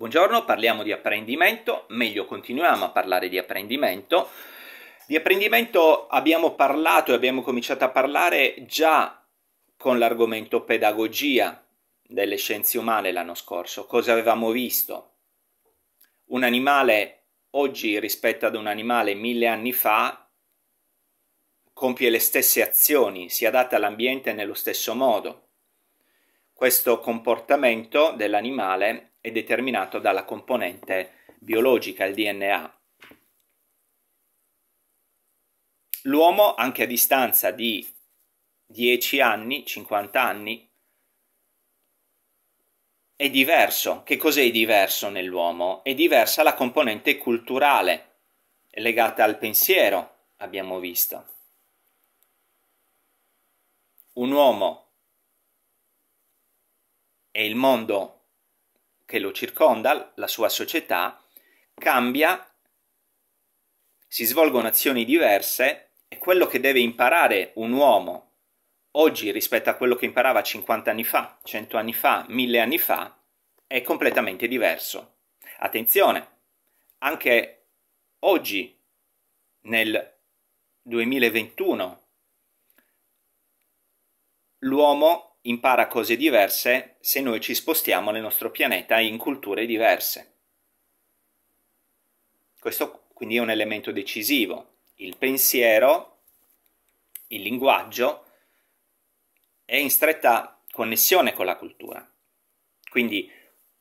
Buongiorno, parliamo di apprendimento, meglio continuiamo a parlare di apprendimento. Di apprendimento abbiamo parlato e abbiamo cominciato a parlare già con l'argomento pedagogia delle scienze umane l'anno scorso. Cosa avevamo visto? Un animale oggi rispetto ad un animale mille anni fa compie le stesse azioni, si adatta all'ambiente nello stesso modo. Questo comportamento dell'animale è determinato dalla componente biologica, il DNA. L'uomo, anche a distanza di 10 anni, 50 anni, è diverso. Che cos'è diverso nell'uomo? È diversa la componente culturale legata al pensiero, abbiamo visto. Un uomo e il mondo che lo circonda, la sua società, cambia, si svolgono azioni diverse e quello che deve imparare un uomo oggi rispetto a quello che imparava 50 anni fa, 100 anni fa, 1000 anni fa, è completamente diverso. Attenzione, anche oggi, nel 2021, l'uomo impara cose diverse se noi ci spostiamo nel nostro pianeta in culture diverse. Questo quindi è un elemento decisivo. Il pensiero, il linguaggio è in stretta connessione con la cultura. Quindi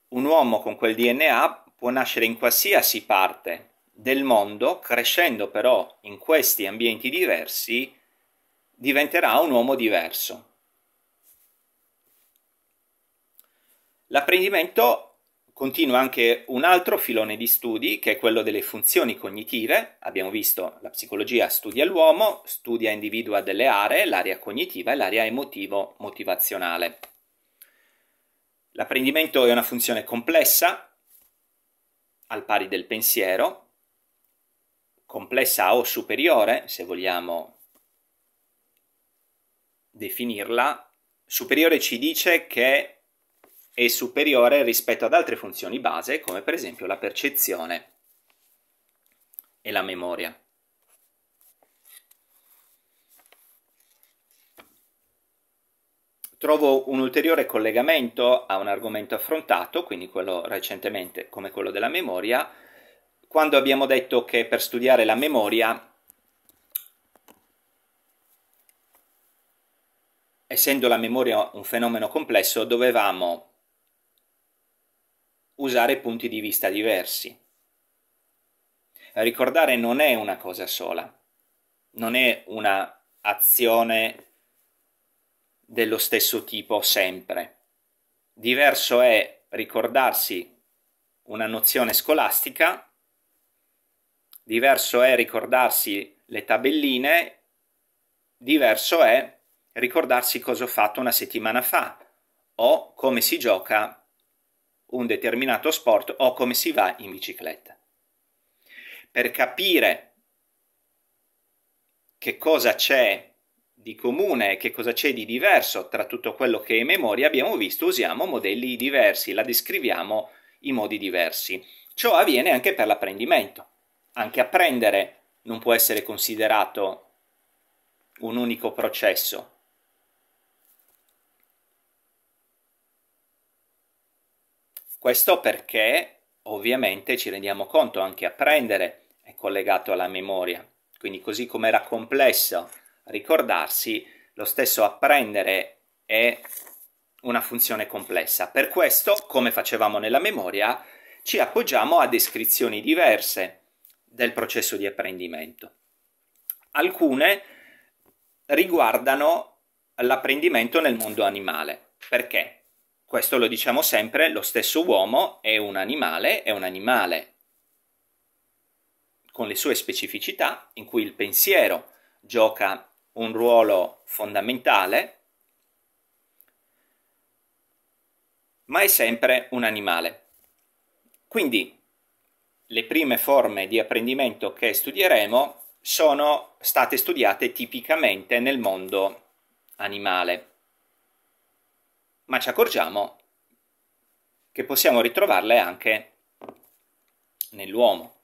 un uomo con quel DNA può nascere in qualsiasi parte del mondo, crescendo però in questi ambienti diversi, diventerà un uomo diverso L'apprendimento continua anche un altro filone di studi che è quello delle funzioni cognitive. Abbiamo visto la psicologia studia l'uomo, studia individua delle aree, l'area cognitiva e l'area emotivo-motivazionale. L'apprendimento è una funzione complessa, al pari del pensiero, complessa o superiore, se vogliamo definirla. Superiore ci dice che è superiore rispetto ad altre funzioni base, come per esempio la percezione e la memoria. Trovo un ulteriore collegamento a un argomento affrontato, quindi quello recentemente come quello della memoria, quando abbiamo detto che per studiare la memoria, essendo la memoria un fenomeno complesso, dovevamo usare punti di vista diversi. Ricordare non è una cosa sola, non è una azione dello stesso tipo sempre. Diverso è ricordarsi una nozione scolastica, diverso è ricordarsi le tabelline, diverso è ricordarsi cosa ho fatto una settimana fa o come si gioca un determinato sport o come si va in bicicletta. Per capire che cosa c'è di comune e che cosa c'è di diverso tra tutto quello che è memoria abbiamo visto usiamo modelli diversi, la descriviamo in modi diversi. Ciò avviene anche per l'apprendimento. Anche apprendere non può essere considerato un unico processo, Questo perché ovviamente ci rendiamo conto anche apprendere è collegato alla memoria, quindi così come era complesso ricordarsi, lo stesso apprendere è una funzione complessa. Per questo, come facevamo nella memoria, ci appoggiamo a descrizioni diverse del processo di apprendimento. Alcune riguardano l'apprendimento nel mondo animale. Perché? questo lo diciamo sempre, lo stesso uomo è un animale, è un animale con le sue specificità, in cui il pensiero gioca un ruolo fondamentale, ma è sempre un animale. Quindi le prime forme di apprendimento che studieremo sono state studiate tipicamente nel mondo animale ma ci accorgiamo che possiamo ritrovarle anche nell'uomo.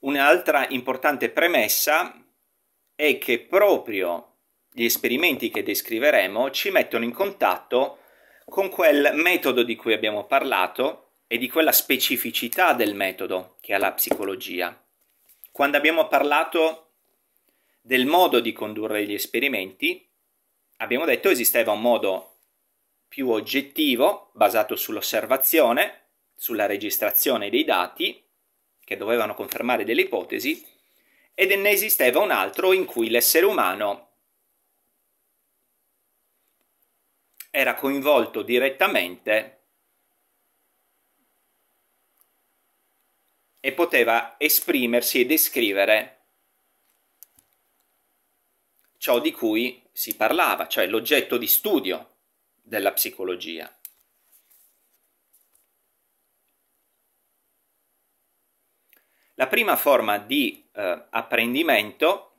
Un'altra importante premessa è che proprio gli esperimenti che descriveremo ci mettono in contatto con quel metodo di cui abbiamo parlato e di quella specificità del metodo che ha la psicologia. Quando abbiamo parlato del modo di condurre gli esperimenti, abbiamo detto esisteva un modo più oggettivo, basato sull'osservazione, sulla registrazione dei dati, che dovevano confermare delle ipotesi, ed ne esisteva un altro in cui l'essere umano era coinvolto direttamente e poteva esprimersi e descrivere ciò di cui si parlava, cioè l'oggetto di studio della psicologia. La prima forma di eh, apprendimento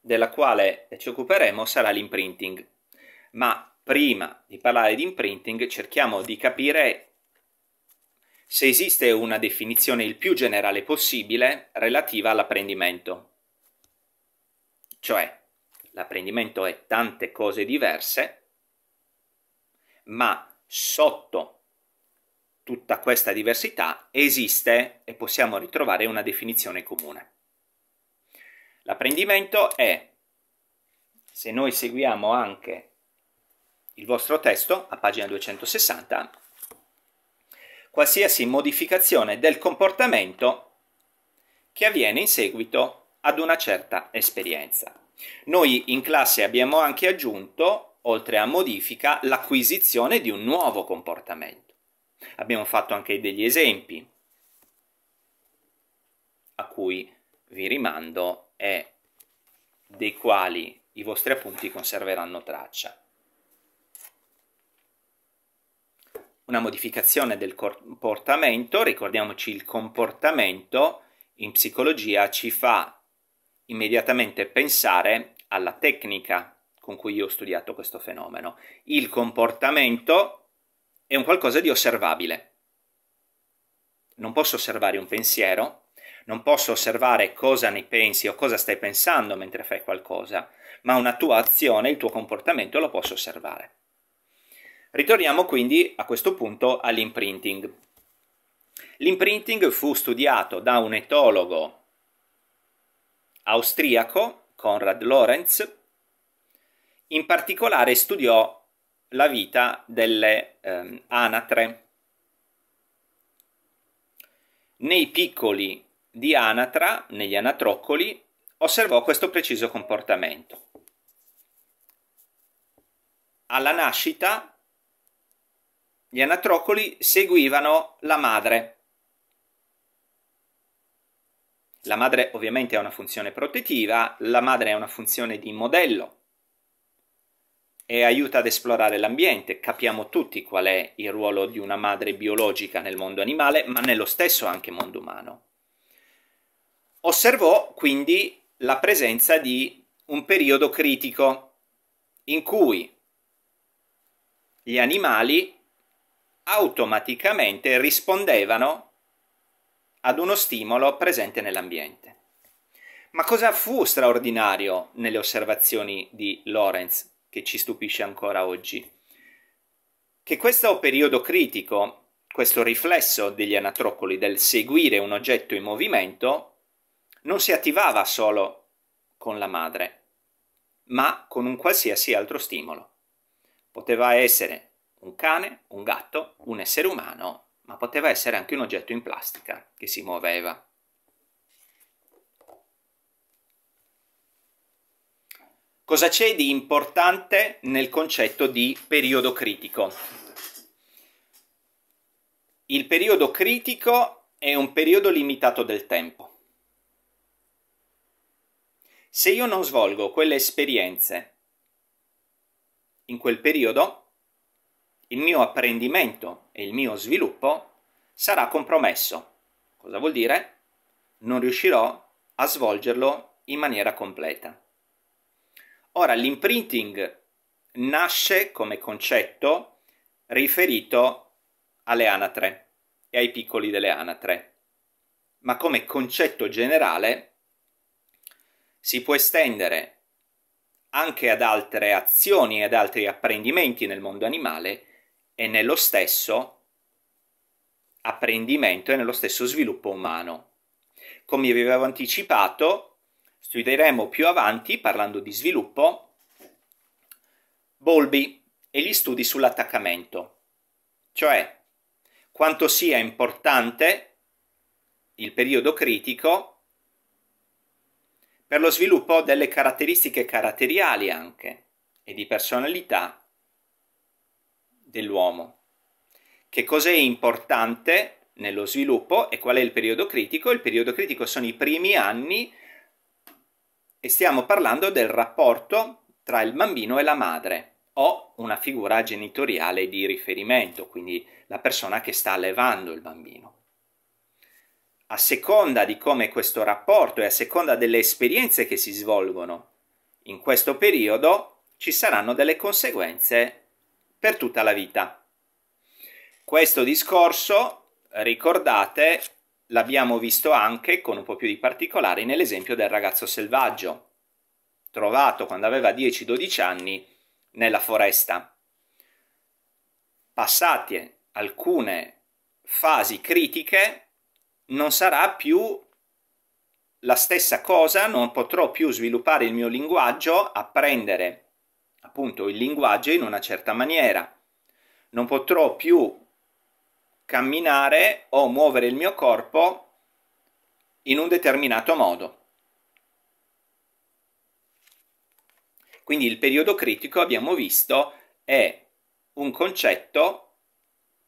della quale ci occuperemo sarà l'imprinting, ma prima di parlare di imprinting cerchiamo di capire se esiste una definizione il più generale possibile relativa all'apprendimento. Cioè, l'apprendimento è tante cose diverse, ma sotto tutta questa diversità esiste e possiamo ritrovare una definizione comune. L'apprendimento è, se noi seguiamo anche il vostro testo a pagina 260, qualsiasi modificazione del comportamento che avviene in seguito ad una certa esperienza. Noi in classe abbiamo anche aggiunto, oltre a modifica, l'acquisizione di un nuovo comportamento. Abbiamo fatto anche degli esempi a cui vi rimando e dei quali i vostri appunti conserveranno traccia. Una modificazione del comportamento, ricordiamoci il comportamento in psicologia ci fa immediatamente pensare alla tecnica con cui io ho studiato questo fenomeno. Il comportamento è un qualcosa di osservabile. Non posso osservare un pensiero, non posso osservare cosa ne pensi o cosa stai pensando mentre fai qualcosa, ma una tua azione, il tuo comportamento lo posso osservare. Ritorniamo quindi a questo punto all'imprinting. L'imprinting fu studiato da un etologo austriaco Konrad Lorenz, in particolare studiò la vita delle ehm, anatre. Nei piccoli di anatra, negli anatroccoli, osservò questo preciso comportamento. Alla nascita gli anatroccoli seguivano la madre la madre ovviamente ha una funzione protettiva, la madre ha una funzione di modello e aiuta ad esplorare l'ambiente. Capiamo tutti qual è il ruolo di una madre biologica nel mondo animale, ma nello stesso anche mondo umano. Osservò quindi la presenza di un periodo critico in cui gli animali automaticamente rispondevano ad uno stimolo presente nell'ambiente. Ma cosa fu straordinario nelle osservazioni di Lorenz, che ci stupisce ancora oggi? Che questo periodo critico, questo riflesso degli anatrocoli del seguire un oggetto in movimento, non si attivava solo con la madre, ma con un qualsiasi altro stimolo. Poteva essere un cane, un gatto, un essere umano ma poteva essere anche un oggetto in plastica che si muoveva. Cosa c'è di importante nel concetto di periodo critico? Il periodo critico è un periodo limitato del tempo. Se io non svolgo quelle esperienze in quel periodo, il mio apprendimento e il mio sviluppo sarà compromesso. Cosa vuol dire? Non riuscirò a svolgerlo in maniera completa. Ora, l'imprinting nasce come concetto riferito alle anatre e ai piccoli delle anatre, ma come concetto generale si può estendere anche ad altre azioni e ad altri apprendimenti nel mondo animale e nello stesso apprendimento e nello stesso sviluppo umano. Come vi avevo anticipato, studieremo più avanti, parlando di sviluppo, Bolby e gli studi sull'attaccamento, cioè quanto sia importante il periodo critico per lo sviluppo delle caratteristiche caratteriali anche e di personalità dell'uomo. Che cos'è importante nello sviluppo e qual è il periodo critico? Il periodo critico sono i primi anni e stiamo parlando del rapporto tra il bambino e la madre o una figura genitoriale di riferimento, quindi la persona che sta allevando il bambino. A seconda di come questo rapporto e a seconda delle esperienze che si svolgono in questo periodo, ci saranno delle conseguenze per tutta la vita. Questo discorso, ricordate, l'abbiamo visto anche con un po' più di particolari nell'esempio del ragazzo selvaggio, trovato quando aveva 10-12 anni nella foresta. Passate alcune fasi critiche, non sarà più la stessa cosa, non potrò più sviluppare il mio linguaggio, apprendere appunto il linguaggio in una certa maniera. Non potrò più camminare o muovere il mio corpo in un determinato modo. Quindi il periodo critico, abbiamo visto, è un concetto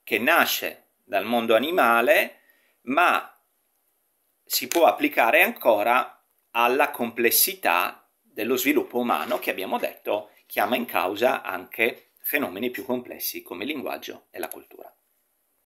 che nasce dal mondo animale, ma si può applicare ancora alla complessità dello sviluppo umano che abbiamo detto chiama in causa anche fenomeni più complessi come il linguaggio e la cultura.